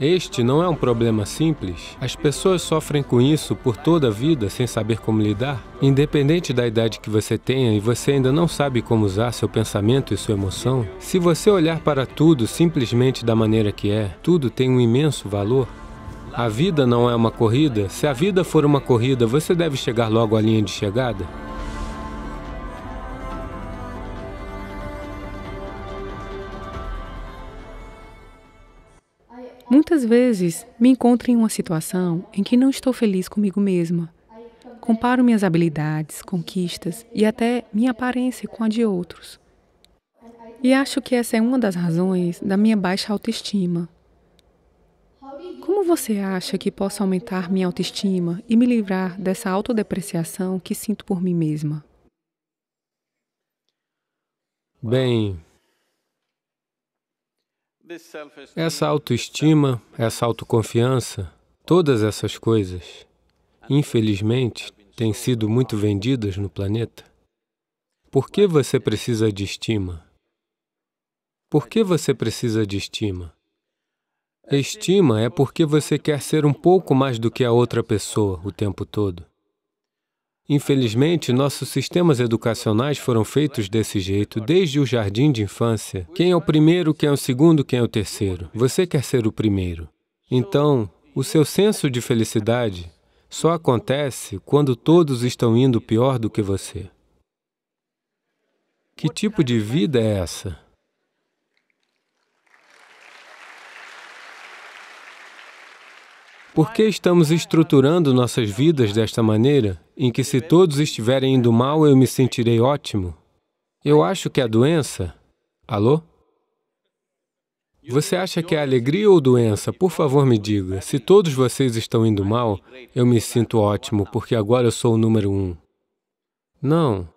Este não é um problema simples. As pessoas sofrem com isso por toda a vida sem saber como lidar. Independente da idade que você tenha e você ainda não sabe como usar seu pensamento e sua emoção, se você olhar para tudo simplesmente da maneira que é, tudo tem um imenso valor. A vida não é uma corrida. Se a vida for uma corrida, você deve chegar logo à linha de chegada. Muitas vezes me encontro em uma situação em que não estou feliz comigo mesma. Comparo minhas habilidades, conquistas e até minha aparência com a de outros. E acho que essa é uma das razões da minha baixa autoestima. Como você acha que posso aumentar minha autoestima e me livrar dessa autodepreciação que sinto por mim mesma? Bem, essa autoestima, essa autoconfiança, todas essas coisas, infelizmente, têm sido muito vendidas no planeta. Por que você precisa de estima? Por que você precisa de estima? Estima é porque você quer ser um pouco mais do que a outra pessoa o tempo todo. Infelizmente, nossos sistemas educacionais foram feitos desse jeito desde o jardim de infância. Quem é o primeiro, quem é o segundo, quem é o terceiro? Você quer ser o primeiro. Então, o seu senso de felicidade só acontece quando todos estão indo pior do que você. Que tipo de vida é essa? Por que estamos estruturando nossas vidas desta maneira, em que se todos estiverem indo mal, eu me sentirei ótimo? Eu acho que é a doença... Alô? Você acha que é alegria ou doença? Por favor, me diga. Se todos vocês estão indo mal, eu me sinto ótimo, porque agora eu sou o número um. Não.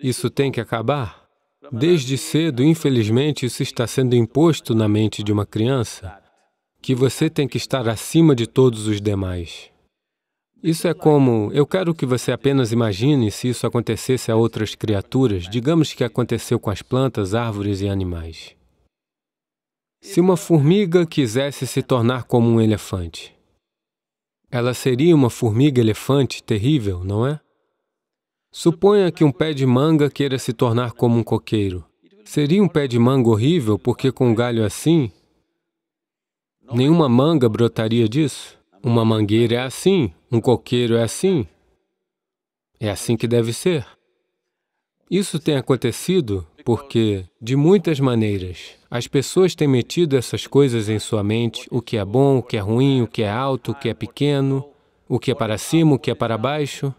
Isso tem que acabar. Desde cedo, infelizmente, isso está sendo imposto na mente de uma criança que você tem que estar acima de todos os demais. Isso é como, eu quero que você apenas imagine se isso acontecesse a outras criaturas, digamos que aconteceu com as plantas, árvores e animais. Se uma formiga quisesse se tornar como um elefante, ela seria uma formiga-elefante terrível, não é? Suponha que um pé de manga queira se tornar como um coqueiro. Seria um pé de manga horrível, porque com um galho assim, Nenhuma manga brotaria disso. Uma mangueira é assim, um coqueiro é assim. É assim que deve ser. Isso tem acontecido porque, de muitas maneiras, as pessoas têm metido essas coisas em sua mente, o que é bom, o que é ruim, o que é alto, o que é pequeno, o que é para cima, o que é para baixo.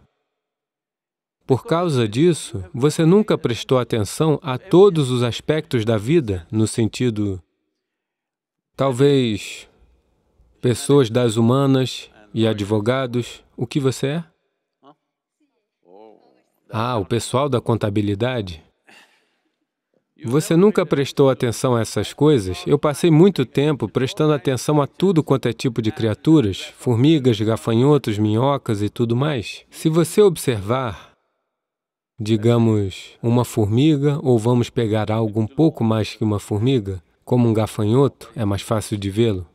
Por causa disso, você nunca prestou atenção a todos os aspectos da vida, no sentido Talvez pessoas das humanas e advogados, o que você é? Ah, o pessoal da contabilidade. Você nunca prestou atenção a essas coisas? Eu passei muito tempo prestando atenção a tudo quanto é tipo de criaturas, formigas, gafanhotos, minhocas e tudo mais. Se você observar, digamos, uma formiga, ou vamos pegar algo um pouco mais que uma formiga, como um gafanhoto, é mais fácil de vê-lo.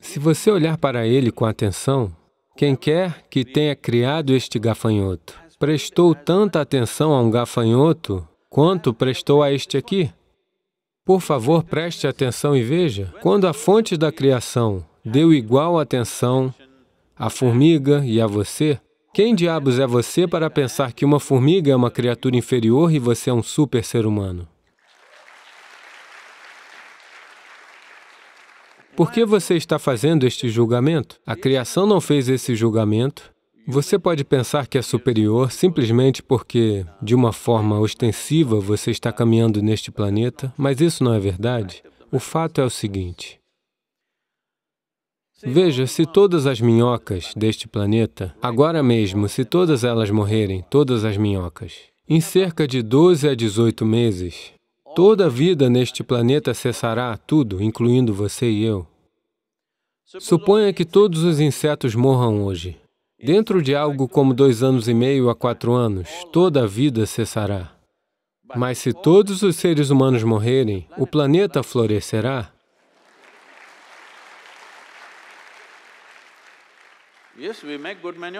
Se você olhar para ele com atenção, quem quer que tenha criado este gafanhoto prestou tanta atenção a um gafanhoto quanto prestou a este aqui? Por favor, preste atenção e veja. Quando a fonte da criação deu igual atenção à formiga e a você, quem diabos é você para pensar que uma formiga é uma criatura inferior e você é um super ser humano? Por que você está fazendo este julgamento? A criação não fez esse julgamento. Você pode pensar que é superior simplesmente porque, de uma forma ostensiva, você está caminhando neste planeta, mas isso não é verdade. O fato é o seguinte. Veja, se todas as minhocas deste planeta, agora mesmo, se todas elas morrerem, todas as minhocas, em cerca de 12 a 18 meses, Toda a vida neste planeta cessará, tudo, incluindo você e eu. Suponha que todos os insetos morram hoje. Dentro de algo como dois anos e meio a quatro anos, toda a vida cessará. Mas se todos os seres humanos morrerem, o planeta florescerá?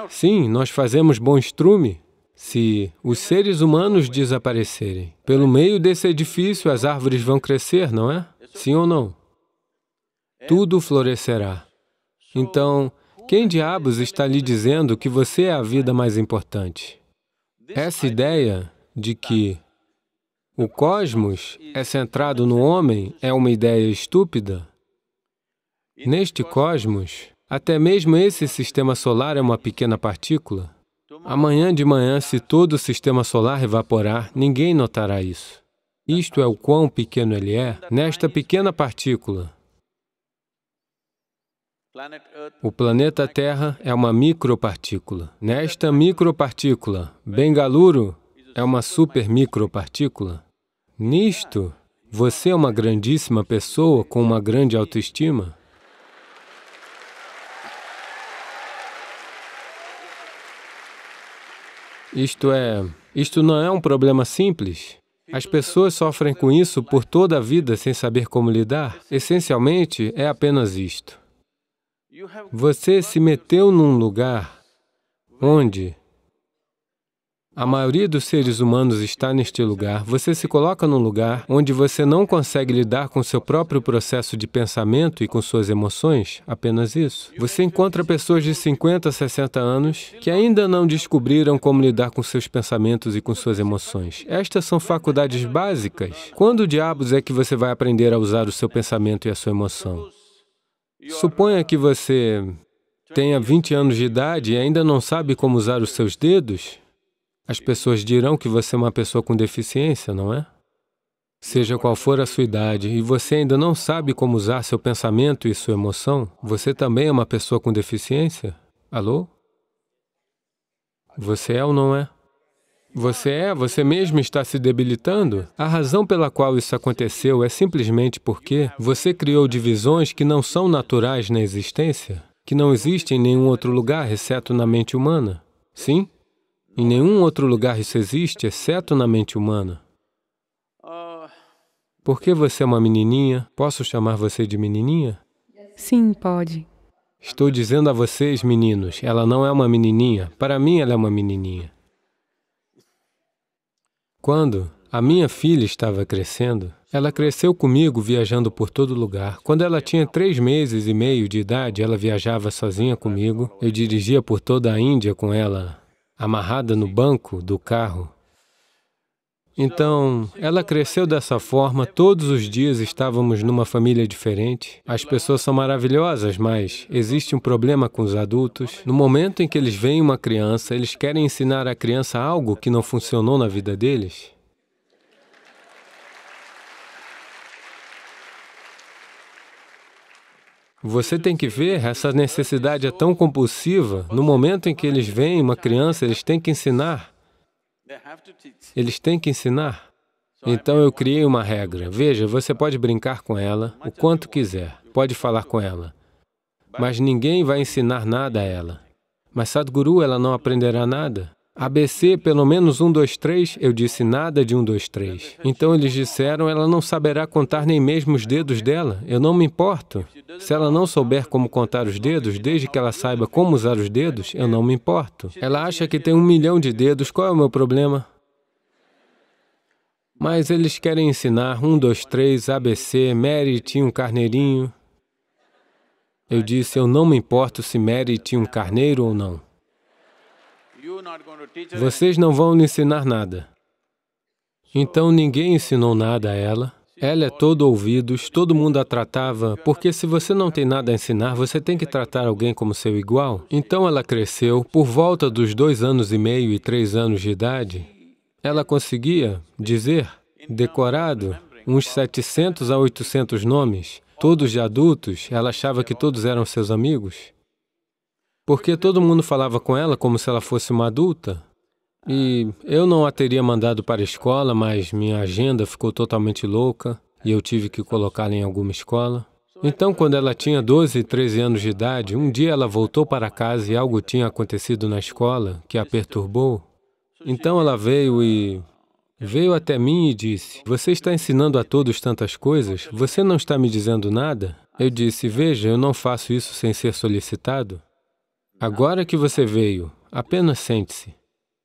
Sim, nós fazemos bom estrume. Se os seres humanos desaparecerem, pelo meio desse edifício as árvores vão crescer, não é? Sim ou não? Tudo florescerá. Então, quem diabos está lhe dizendo que você é a vida mais importante? Essa ideia de que o cosmos é centrado no homem é uma ideia estúpida. Neste cosmos, até mesmo esse sistema solar é uma pequena partícula. Amanhã de manhã, se todo o sistema solar evaporar, ninguém notará isso. Isto é o quão pequeno ele é nesta pequena partícula. O planeta Terra é uma micropartícula. Nesta micropartícula, Bengaluru é uma supermicropartícula. Nisto, você é uma grandíssima pessoa com uma grande autoestima. Isto é, isto não é um problema simples. As pessoas sofrem com isso por toda a vida sem saber como lidar. Essencialmente, é apenas isto. Você se meteu num lugar onde a maioria dos seres humanos está neste lugar. Você se coloca num lugar onde você não consegue lidar com seu próprio processo de pensamento e com suas emoções, apenas isso. Você encontra pessoas de 50, 60 anos que ainda não descobriram como lidar com seus pensamentos e com suas emoções. Estas são faculdades básicas. Quando diabos é que você vai aprender a usar o seu pensamento e a sua emoção? Suponha que você tenha 20 anos de idade e ainda não sabe como usar os seus dedos, as pessoas dirão que você é uma pessoa com deficiência, não é? Seja qual for a sua idade, e você ainda não sabe como usar seu pensamento e sua emoção, você também é uma pessoa com deficiência? Alô? Você é ou não é? Você é, você mesmo está se debilitando. A razão pela qual isso aconteceu é simplesmente porque você criou divisões que não são naturais na existência, que não existem em nenhum outro lugar exceto na mente humana. Sim? Em nenhum outro lugar isso existe, exceto na mente humana. Porque você é uma menininha, posso chamar você de menininha? Sim, pode. Estou dizendo a vocês, meninos, ela não é uma menininha. Para mim, ela é uma menininha. Quando a minha filha estava crescendo, ela cresceu comigo viajando por todo lugar. Quando ela tinha três meses e meio de idade, ela viajava sozinha comigo. Eu dirigia por toda a Índia com ela amarrada no banco do carro. Então, ela cresceu dessa forma, todos os dias estávamos numa família diferente. As pessoas são maravilhosas, mas existe um problema com os adultos. No momento em que eles veem uma criança, eles querem ensinar à criança algo que não funcionou na vida deles. Você tem que ver, essa necessidade é tão compulsiva. No momento em que eles veem uma criança, eles têm que ensinar. Eles têm que ensinar. Então eu criei uma regra. Veja, você pode brincar com ela o quanto quiser, pode falar com ela, mas ninguém vai ensinar nada a ela. Mas Sadhguru, ela não aprenderá nada. ABC, pelo menos 1, 2, 3, eu disse nada de 1, 2, 3. Então eles disseram, ela não saberá contar nem mesmo os dedos dela. Eu não me importo. Se ela não souber como contar os dedos, desde que ela saiba como usar os dedos, eu não me importo. Ela acha que tem um milhão de dedos, qual é o meu problema? Mas eles querem ensinar 1, 2, 3, ABC, Mary tinha um carneirinho. Eu disse, eu não me importo se Mary tinha um carneiro ou não. Vocês não vão me ensinar nada. Então ninguém ensinou nada a ela. Ela é todo ouvidos, todo mundo a tratava, porque se você não tem nada a ensinar, você tem que tratar alguém como seu igual. Então ela cresceu, por volta dos dois anos e meio e três anos de idade, ela conseguia dizer, decorado, uns 700 a 800 nomes, todos de adultos, ela achava que todos eram seus amigos porque todo mundo falava com ela como se ela fosse uma adulta. E eu não a teria mandado para a escola, mas minha agenda ficou totalmente louca e eu tive que colocá-la em alguma escola. Então, quando ela tinha 12, 13 anos de idade, um dia ela voltou para casa e algo tinha acontecido na escola que a perturbou. Então ela veio e veio até mim e disse, você está ensinando a todos tantas coisas, você não está me dizendo nada? Eu disse, veja, eu não faço isso sem ser solicitado. Agora que você veio, apenas sente-se.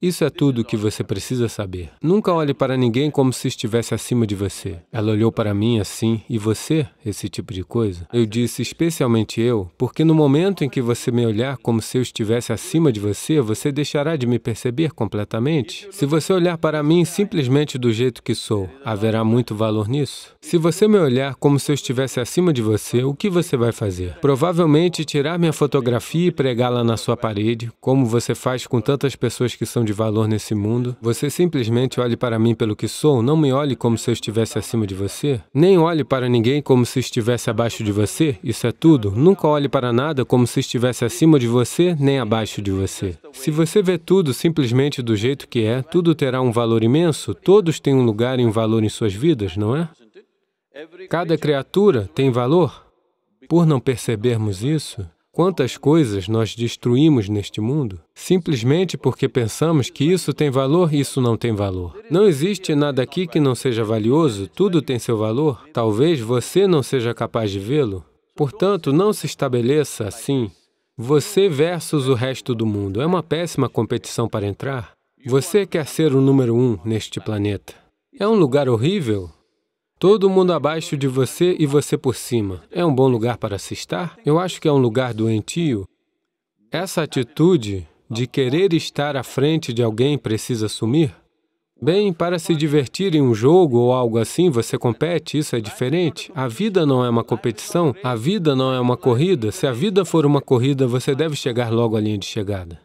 Isso é tudo o que você precisa saber. Nunca olhe para ninguém como se estivesse acima de você. Ela olhou para mim assim, e você? Esse tipo de coisa. Eu disse, especialmente eu, porque no momento em que você me olhar como se eu estivesse acima de você, você deixará de me perceber completamente. Se você olhar para mim simplesmente do jeito que sou, haverá muito valor nisso. Se você me olhar como se eu estivesse acima de você, o que você vai fazer? Provavelmente tirar minha fotografia e pregá-la na sua parede, como você faz com tantas pessoas que são de de valor nesse mundo. Você simplesmente olhe para mim pelo que sou, não me olhe como se eu estivesse acima de você. Nem olhe para ninguém como se estivesse abaixo de você, isso é tudo. Nunca olhe para nada como se estivesse acima de você, nem abaixo de você. Se você vê tudo simplesmente do jeito que é, tudo terá um valor imenso, todos têm um lugar e um valor em suas vidas, não é? Cada criatura tem valor. Por não percebermos isso, Quantas coisas nós destruímos neste mundo simplesmente porque pensamos que isso tem valor, e isso não tem valor. Não existe nada aqui que não seja valioso, tudo tem seu valor. Talvez você não seja capaz de vê-lo. Portanto, não se estabeleça assim, você versus o resto do mundo. É uma péssima competição para entrar. Você quer ser o número um neste planeta. É um lugar horrível, Todo mundo abaixo de você e você por cima. É um bom lugar para se estar? Eu acho que é um lugar doentio. Essa atitude de querer estar à frente de alguém precisa sumir? Bem, para se divertir em um jogo ou algo assim, você compete, isso é diferente. A vida não é uma competição, a vida não é uma corrida. Se a vida for uma corrida, você deve chegar logo à linha de chegada.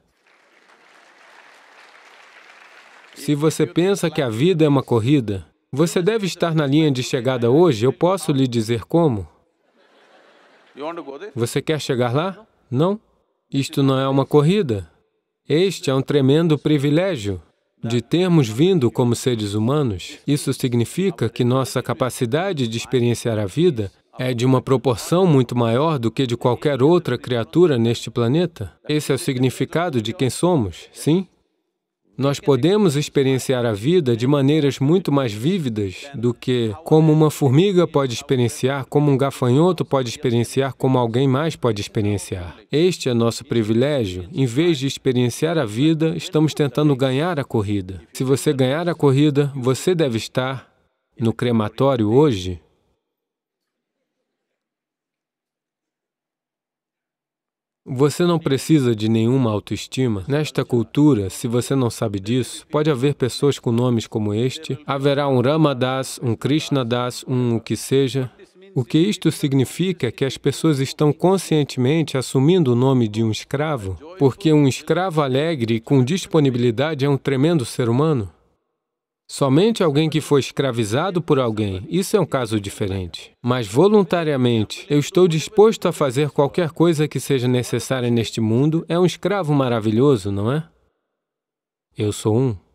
Se você pensa que a vida é uma corrida, você deve estar na linha de chegada hoje, eu posso lhe dizer como? Você quer chegar lá? Não? Isto não é uma corrida. Este é um tremendo privilégio de termos vindo como seres humanos. Isso significa que nossa capacidade de experienciar a vida é de uma proporção muito maior do que de qualquer outra criatura neste planeta. Esse é o significado de quem somos, sim? Nós podemos experienciar a vida de maneiras muito mais vívidas do que como uma formiga pode experienciar, como um gafanhoto pode experienciar, como alguém mais pode experienciar. Este é nosso privilégio. Em vez de experienciar a vida, estamos tentando ganhar a corrida. Se você ganhar a corrida, você deve estar no crematório hoje Você não precisa de nenhuma autoestima. Nesta cultura, se você não sabe disso, pode haver pessoas com nomes como este. Haverá um Ramadas, um Krishnadas, um o que seja. O que isto significa é que as pessoas estão conscientemente assumindo o nome de um escravo, porque um escravo alegre e com disponibilidade é um tremendo ser humano. Somente alguém que foi escravizado por alguém, isso é um caso diferente. Mas voluntariamente, eu estou disposto a fazer qualquer coisa que seja necessária neste mundo, é um escravo maravilhoso, não é? Eu sou um.